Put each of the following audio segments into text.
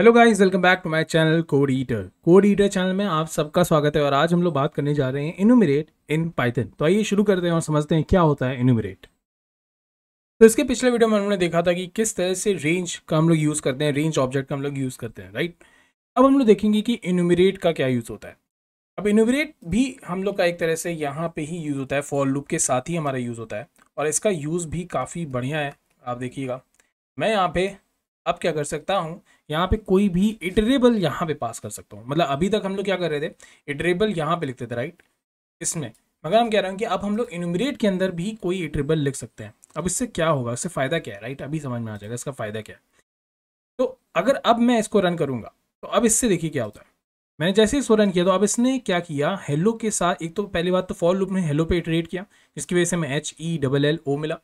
hello guys welcome back to my channel code eater code eater channel में आप सबका स्वागत है और आज हम लोग बात करने जा रहे हैं इनुमरेट इन पाइथन तो आइए शुरू करते हैं और समझते हैं क्या होता है इनुमरेट तो इसके पिछले वीडियो में हमने देखा था कि किस तरह से रेंज का हम लोग यूज़ करते हैं रेंज ऑब्जेक्ट का हम लोग यूज़ करते हैं राइट अब हम लोग देखेंगे कि इनुमरेट का क्या यूज़ होता है अब इनुमरेट भी हम लोग का एक तरह से यहाँ पर ही यूज़ होता है फॉल लुप के साथ ही हमारा यूज़ होता है और इसका यूज़ भी काफ़ी बढ़िया है आप देखिएगा मैं यहाँ पर अब क्या कर सकता हूँ यहाँ पे कोई भी इटरेबल यहाँ पे पास कर सकता हूँ मतलब अभी तक हम लोग क्या कर रहे थे इटरेबल यहाँ पे लिखते थे राइट इसमें मगर हम कह रहे हैं कि अब हम लोग इनुमरेट के अंदर भी कोई इटरेबल लिख सकते हैं अब इससे क्या होगा इससे फ़ायदा क्या है राइट अभी समझ में आ जाएगा इसका फ़ायदा क्या है तो अगर अब मैं इसको रन करूँगा तो अब इससे देखिए क्या होता है मैंने जैसे इसको रन किया तो अब इसने क्या किया हेलो के साथ एक तो पहली बात तो फॉर लुप ने हेलो पे इटरेट किया जिसकी वजह से मैं H E double L O मिला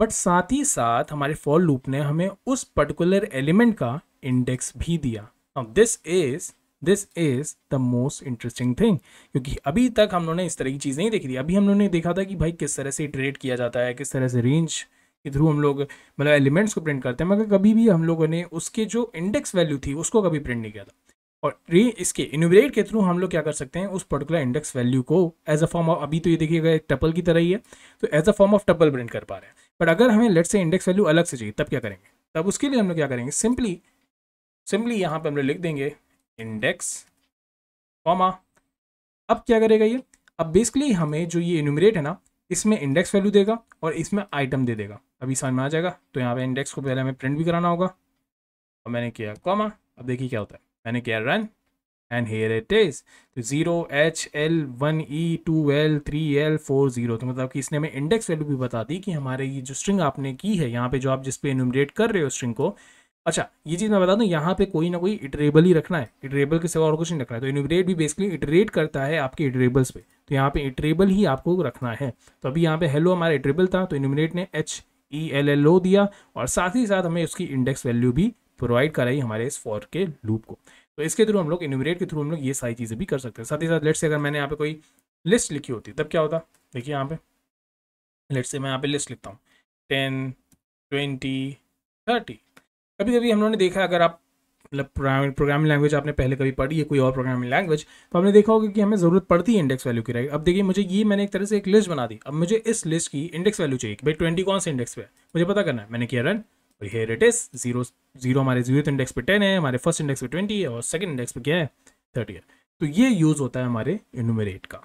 बट साथ ही साथ हमारे फॉर लूप ने हमें उस पर्टिकुलर एलिमेंट का इंडेक्स भी दिया अब this is this is the most interesting thing क्योंकि अभी तक हम लोगों ने इस तरह की चीज़ नहीं देखी थी अभी हम लोगों ने देखा था कि भाई किस तरह से इटरेट किया जाता है किस तरह से रेंज के थ्रू हम लोग मतलब एलिमेंट्स को प्रिंट करते हैं मगर कभी भी हम लोगों ने उसके जो इंडेक्स वैल्यू थी उसको कभी प्रिंट नहीं किया था और रे इसके इनोवेट के थ्रू हम लोग क्या कर सकते हैं उस पर्टिकुलर इंडेक्स वैल्यू को एज अ फॉर्म ऑफ अभी तो ये देखिएगा टपल की तरह ही है तो as a form of tuple print कर पा रहे हैं बट अगर हमें लेट से इंडेक्स वैल्यू अलग से चाहिए तब क्या करेंगे तब उसके लिए हम लोग क्या करेंगे सिंपली सिंपली यहाँ पर हम लोग लिख देंगे इंडेक्स कॉमा अब क्या करेगा ये अब बेसिकली हमें जो ये इन्यूमरेट है ना इसमें इंडेक्स वैल्यू देगा और इसमें आइटम दे देगा अभी समझ में आ जाएगा तो यहाँ पे इंडेक्स को पहले हमें प्रिंट भी कराना होगा और मैंने किया कॉमा अब देखिए क्या होता है मैंने किया run and here it is तो zero H L one E two L three L four zero तो मतलब कि इसने हमें इंडेक्स वैल्यू भी बता दी कि हमारे ये जो स्ट्रिंग आपने की है यहाँ पे जो आप जिस पे इनुमरेट कर रहे हो स्ट्रिंग को अच्छा ये चीज़ मैं बता दूँ यहाँ पे कोई ना कोई इटरेबल ही रखना है इटरेबल के सिवा और कुछ नहीं रखना है तो इनुमरेट भी बेसिकली इटरेट करता है आपके इटरेबल्स पे तो यहाँ पे इटरेबल ही आपको रखना है तो अभी यहाँ पे हेलो हमारा इटरेबल था तो इनुमरेट ने H E L L O दिया और साथ ही साथ हमें उसकी इंडेक्स वैल्यू भी प्रोवाइड कराई हमारे इस फॉर के लूप को तो इसके थ्रू हम लोग इन्यूमरेट के थ्रू हम लोग ये सारी चीज़ें भी कर सकते हैं साथ ही साथ लेट से अगर मैंने यहाँ पे कोई लिस्ट लिखी होती तब क्या होता देखिए यहाँ पे लेट से मैं यहाँ पे लिस्ट लिखता हूँ टेन ट्वेंटी थर्टी कभी कभी हम लोगों ने देखा अगर आप मतलब प्रोग्रामिंग लैंग्वेज आपने पहले कभी पढ़ी है कोई और प्रोग्रामिंग लैंग्वेज तो हमने देखा होगा कि हमें ज़रूरत पड़ती है इंडेक्स वैल्यू की राइट अब देखिए मुझे ये मैंने एक तरह से एक लिस्ट बना दी अब मुझे इस लिस्ट की इंडेक्स वैल्यू चाहिए भाई ट्वेंटी कौन से इंडेक्स पे है मुझे पता करना है मैंने किया रन और here it is zero zero हमारे जीरो इंडेक्स पे टेन है हमारे फर्स्ट इंडेक्स पे ट्वेंटी है और सेकंड इंडेक्स पे क्या है थर्टी है तो ये यूज होता है हमारे इनमेरेट का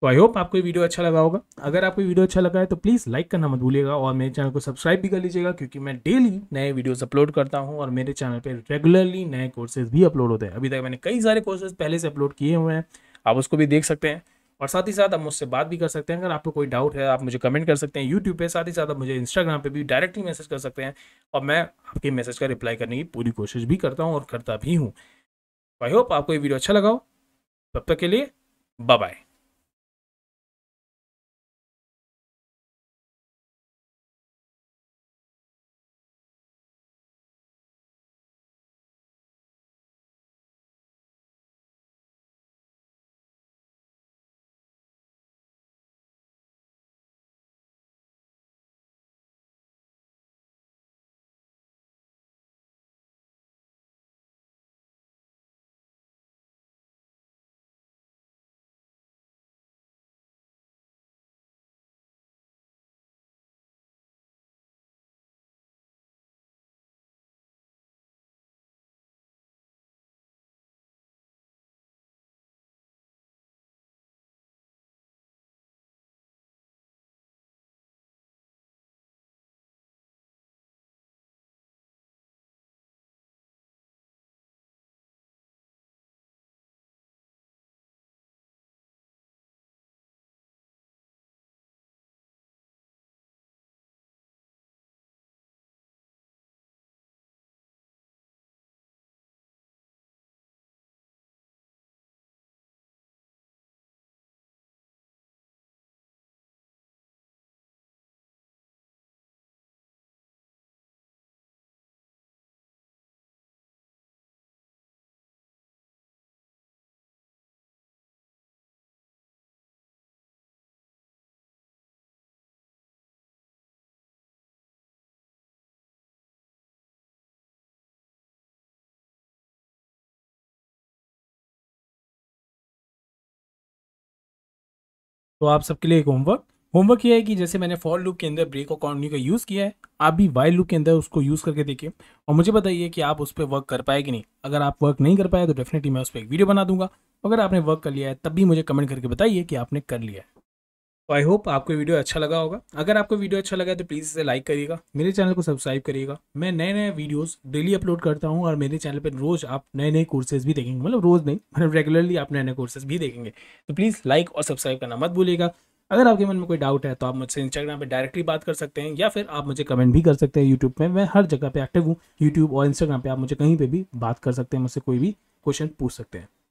तो आई होप आपको ये वीडियो अच्छा लगा होगा अगर आपको ये वीडियो अच्छा लगा है तो प्लीज़ लाइक करना मत भूलिएगा और मेरे चैनल को सब्सक्राइब भी कर लीजिएगा क्योंकि मैं डेली नए वीडियोस अपलोड करता हूं और मेरे चैनल पे रेगुलरली नए कोर्सेज भी अपलोड होते हैं अभी तक मैंने कई सारे कोर्सेज पहले से अपलोड किए हुए हैं आप उसको भी देख सकते हैं और साथ ही साथ आप मुझसे बात भी कर सकते हैं अगर आपको कोई डाउट है आप मुझे कमेंट कर सकते हैं यूट्यूब पे साथ ही साथ आप मुझे इंस्टाग्राम पे भी डायरेक्टली मैसेज कर सकते हैं और मैं आपके मैसेज का रिप्लाई करने की पूरी कोशिश भी करता हूँ और करता भी हूँ आई होप आपको ये वीडियो अच्छा लगाओ तब तक के लिए बाय बाय तो आप सबके लिए एक होमवर्क होमवर्क ये है कि जैसे मैंने फॉर लुक के अंदर ब्रेक और कॉन्टिन्यू का यूज़ किया है आप भी वाइल लुक के अंदर उसको यूज़ करके देखिए और मुझे बताइए कि आप उस पर वर्क कर पाए कि नहीं अगर आप वर्क नहीं कर पाए तो डेफिनेटली मैं उस पर एक वीडियो बना दूंगा अगर आपने वर्क कर लिया है तब भी मुझे कमेंट करके बताइए कि आपने कर लिया है तो आई होप आपको वीडियो अच्छा लगा होगा अगर आपको वीडियो अच्छा लगा तो प्लीज़ इसे लाइक करिएगा मेरे चैनल को सब्सक्राइब करिएगा मैं नए नए वीडियोस डेली अपलोड करता हूँ और मेरे चैनल पर रोज़ आप नए नए कोर्सेज भी देखेंगे मतलब रोज़ नहीं मतलब रेगुलरली आप नए नए कोर्सेज भी देखेंगे तो प्लीज़ लाइक और सब्सक्राइब करना मत भूलिएगा अगर आपके मन में कोई डाउट है तो आप मुझसे इंस्टाग्राम पर डायरेक्टली बात कर सकते हैं या फिर आप मुझे कमेंट भी कर सकते हैं यूट्यूब पर मैं हर जगह पर एक्टिव हूँ यूट्यूब और इंस्टाग्राम पर आप मुझे कहीं पर भी बात कर सकते हैं मुझसे कोई भी क्वेश्चन पूछ सकते हैं